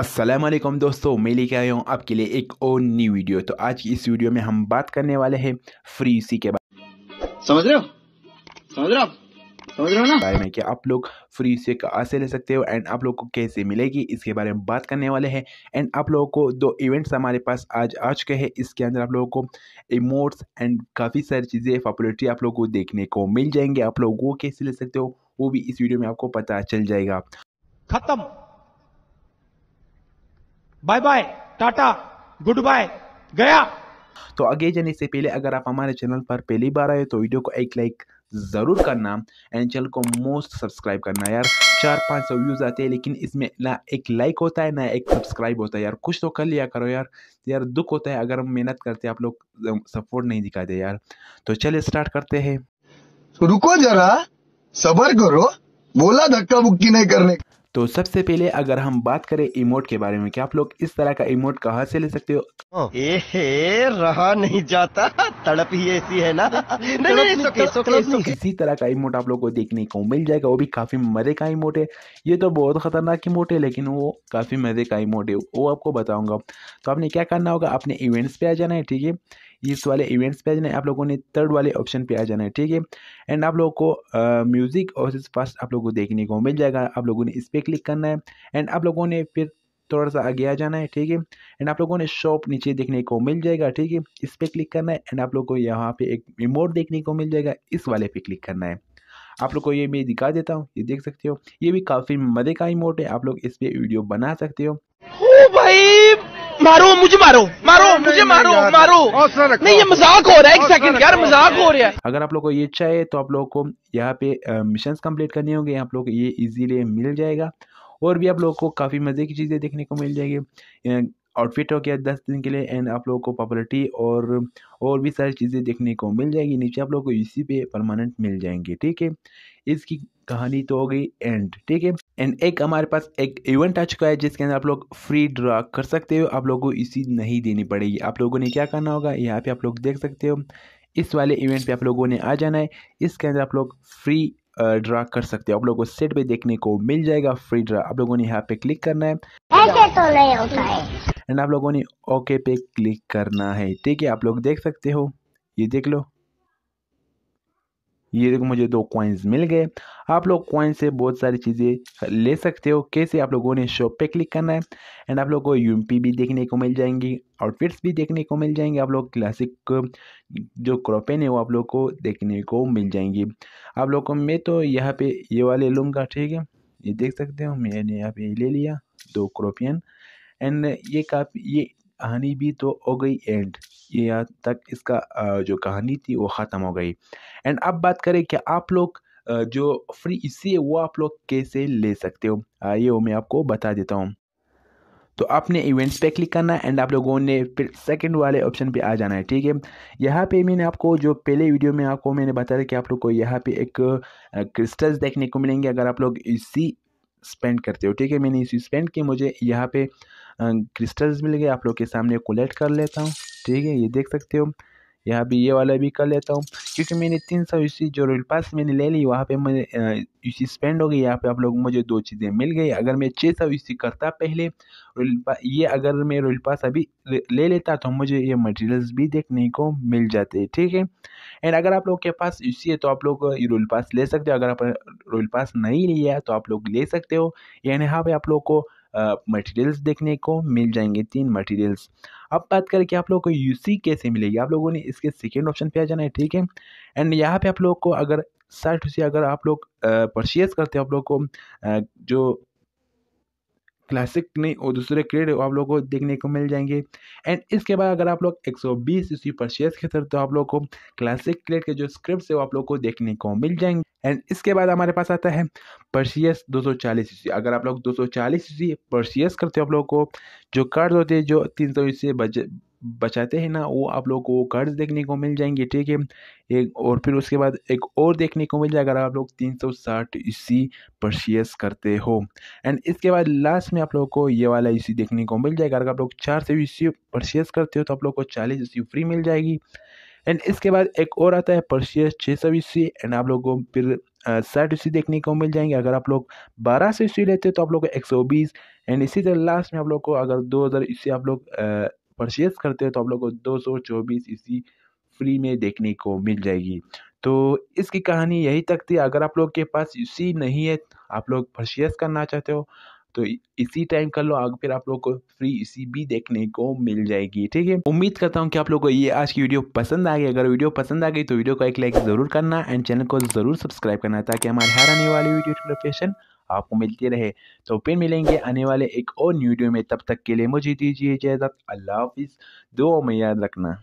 असलम दोस्तों मैं लेके आया हूँ आपके लिए एक और न्यू वीडियो तो आज की इस वीडियो में हम बात करने वाले हैं फ्री सी के बारे समझ रहे हो समझ रहे हो समझ रहे हो ना बारे में कि आप लोग फ्री से कैसे ले सकते हो एंड आप लोग को कैसे मिलेगी इसके बारे में बात करने वाले हैं एंड आप लोगों को दो इवेंट्स हमारे पास आज आ चुके हैं इसके अंदर आप लोगों को इमोट्स एंड काफ़ी सारी चीज़ें पॉपुलरिटी आप लोगों को देखने को मिल जाएंगे आप लोग वो कैसे ले सकते हो वो भी इस वीडियो में आपको पता चल जाएगा खत्म bye bye tata goodbye गया तो आगे जाने से पहले अगर आप हमारे चैनल पर पहली बार आए तो वीडियो को एक लाइक ज़रूर करना एंड चैनल को मोस्ट सब्सक्राइब करना यार चार पांच सौ व्यूज़ आते हैं लेकिन इसमें ना एक लाइक होता है ना एक सब्सक्राइब होता है यार कुछ तो कर लिया करो यार यार दुख होता है अगर हम मेहनत करते आप लोग सपोर्ट नहीं दिखाते यार तो चलिए स्टार्ट करते हैं तो रुको जरा सबर करो बोला धक्का मुक्की नहीं करने का तो सबसे पहले अगर हम बात करें इमोट के बारे में कि आप लोग इस तरह का इमोट कहाँ से ले सकते हो एहे रहा नहीं जाता तड़प ही ऐसी है ना नहीं नहीं सोके सोके सोके इसी तरह का इमोट आप लोग को देखने को मिल जाएगा वो भी काफी मजे का इमोट है ये तो बहुत खतरनाक इमोट है लेकिन वो काफी मजे का इमोट है वो आपको बताऊंगा तो आपने क्या करना होगा अपने इवेंट्स पे आ जाना है ठीक है इस वाले इवेंट्स पे आ जाना है आप लोगों ने थर्ड वाले ऑप्शन पे आ जाना है ठीक है एंड आप लोगों को म्यूज़िक और फर्स्ट आप लोगों को देखने को मिल जाएगा आप लोगों ने इस पर क्लिक करना है एंड आप लोगों ने फिर थोड़ा सा आगे आ जाना है ठीक है एंड आप लोगों ने शॉप नीचे देखने को मिल जाएगा ठीक है इस पर क्लिक करना है एंड आप लोग को यहाँ पे एक रिमोट देखने को मिल जाएगा इस वाले पे क्लिक करना है आप लोग को ये मैं दिखा देता हूँ ये देख सकते हो ये भी काफ़ी मज़े का इमोट है आप लोग इस पे वीडियो बना सकते हो भाई मारो मुझे मारो मारो नहीं, मुझे नहीं, मारो मारो नहीं ये मजाक हो रहा है एक सेकंड यार मजाक हो रहा है अगर आप लोग को ये चाहिए तो आप लोग को यहाँ पे मिशन कम्प्लीट करने होंगे आप लोग को ये इजीली मिल जाएगा और भी आप लोगों को काफ़ी मज़े की चीज़ें देखने को मिल जाएगी आउटफिट हो गया दस दिन के लिए एंड आप लोगों को पॉपुलरिटी और और भी सारी चीज़ें देखने को मिल जाएगी नीचे आप लोगों को इसी पे परमानेंट मिल जाएंगे ठीक है इसकी कहानी तो हो गई एंड ठीक है एंड एक हमारे पास एक इवेंट आ चुका है जिसके अंदर आप लोग फ्री ड्रा कर सकते हो आप लोगों को इसी नहीं देनी पड़ेगी आप लोगों ने क्या करना होगा यहाँ पे आप लोग देख सकते हो इस वाले इवेंट पे आप लोगों ने आ जाना है इसके अंदर आप लोग फ्री ड्रा कर सकते हो आप लोगों को सेट पे देखने को मिल जाएगा फ्री ड्रा आप लोगों ने यहाँ पे क्लिक करना है ऐसे तो नहीं होता है एंड आप लोगों ने ओके पे क्लिक करना है ठीक है आप लोग देख सकते हो ये देख लो ये देखो मुझे दो कॉइन्स मिल गए आप लोग कॉइन से बहुत सारी चीज़ें ले सकते हो कैसे आप लोगों ने शॉप पे क्लिक करना है एंड आप लोगों को यूमपी भी देखने को मिल जाएंगी आउटफिट्स भी देखने को मिल जाएंगे आप लोग क्लासिक जो क्रॉपेन है वो आप लोग को देखने को मिल जाएंगी आप लोग को मैं तो यहाँ पे ये वाले लूँगा ठीक है ये देख सकते हो मैंने यहाँ पे ले लिया दो क्रोपियन एंड ये काफ़ी ये कहानी भी तो हो गई एंड ये यहाँ तक इसका जो कहानी थी वो ख़त्म हो गई एंड अब बात करें कि आप लोग जो फ्री इसी है वो आप लोग कैसे ले सकते हो ये वो मैं आपको बता देता हूँ तो आपने इवेंट्स पे क्लिक करना है एंड आप लोगों ने फिर सेकंड वाले ऑप्शन पे आ जाना है ठीक है यहाँ पे मैंने आपको जो पहले वीडियो में आपको मैंने बताया कि आप लोग को यहाँ पे एक क्रिस्टल्स देखने को मिलेंगे अगर आप लोग इसी स्पेंड करते हो ठीक है मैंने इसी स्पेंड की मुझे यहाँ पे क्रिस्टल्स मिल गए आप लोग के सामने कोलेक्ट कर लेता हूँ ठीक है ये देख सकते हो यहाँ भी ये वाला भी कर लेता हूँ क्योंकि मैंने तीन सौ यूसी जो रोयल पास मैंने ले ली वहाँ पे मैं यूसी स्पेंड हो गई यहाँ पे आप लोग मुझे दो चीज़ें मिल गई अगर मैं छः सौ यूसी करता पहले ये अगर मैं रोयल पास अभी ले लेता तो मुझे ये मटेरियल्स भी देखने को मिल जाते ठीक है एंड अगर आप लोग के पास यूसी है तो आप लोग रोयल पास ले सकते हो अगर आप रोयल पास नहीं लिया तो आप लोग ले सकते हो यानी यहाँ पे आप लोग को मटेरियल्स देखने को मिल जाएंगे तीन मटेरियल्स अब बात करें कि आप लोगों को यूसी कैसे मिलेगी आप लोगों ने इसके सेकेंड ऑप्शन पे आ जाना है ठीक है एंड यहाँ पे आप लोग को अगर साठ से अगर आप लोग परचेज करते हो आप लोग को जो क्लासिक नहीं और दूसरे क्रेड आप लोग को देखने को मिल जाएंगे एंड इसके बाद अगर आप लोग 120 सौ परचेज करते हो तो आप लोगों को क्लासिक क्रेड के जो स्क्रिप्ट है वो आप लोग को देखने को मिल जाएंगे एंड इसके बाद हमारे पास आता है परसियस 240 सीसी अगर आप लोग 240 सीसी परसियस करते हो आप लोग को जो कर्ज होते हैं जो तीन सौ से बच बचाते हैं ना वो आप लोग को कर्ज देखने को मिल जाएंगे ठीक है एक और फिर उसके बाद एक और देखने को मिल जाएगा अगर आप लोग तीन सौ साठ इसी परसियस करते हो एंड इसके बाद लास्ट में आप लोग को ये वाला इसी देखने को मिल जाएगा अगर आप लोग चार सौ इसी परसियस करते हो तो आप लोग को चालीस इसी फ्री मिल जाएगी एंड इसके बाद एक और आता है परसियस छः सौ ईस्वी एंड आप लोगों को फिर साठ ईस्वी देखने को मिल जाएंगे अगर आप लोग बारह सौ ईस्वी लेते हो तो आप लोग को एक सौ बीस एंड इसी तरह लास्ट में आप लोग को अगर दो हज़ार ईस्वी आप लोग परचेज करते हो तो आप लोग को दो सौ चौबीस ईस्वी फ्री में देखने को मिल जाएगी तो इसकी कहानी यही तक थी अगर आप लोग के पास ईस्वी नहीं है आप लोग परचेज करना चाहते हो तो इसी टाइम कर लो आगे फिर आप लोग को फ्री इसी भी देखने को मिल जाएगी ठीक है उम्मीद करता हूँ कि आप लोग को ये आज की वीडियो पसंद आ गई अगर वीडियो पसंद आ गई तो वीडियो को एक लाइक ज़रूर करना एंड चैनल को ज़रूर सब्सक्राइब करना ताकि हमारे हर आने वाली वीडियो नोटिफिकेशन आपको मिलती रहे तो फिर मिलेंगे आने वाले एक और न्यू वीडियो में तब तक के लिए मुझे दीजिए इजाज़त अल्लाह हाफिज़ दो में याद रखना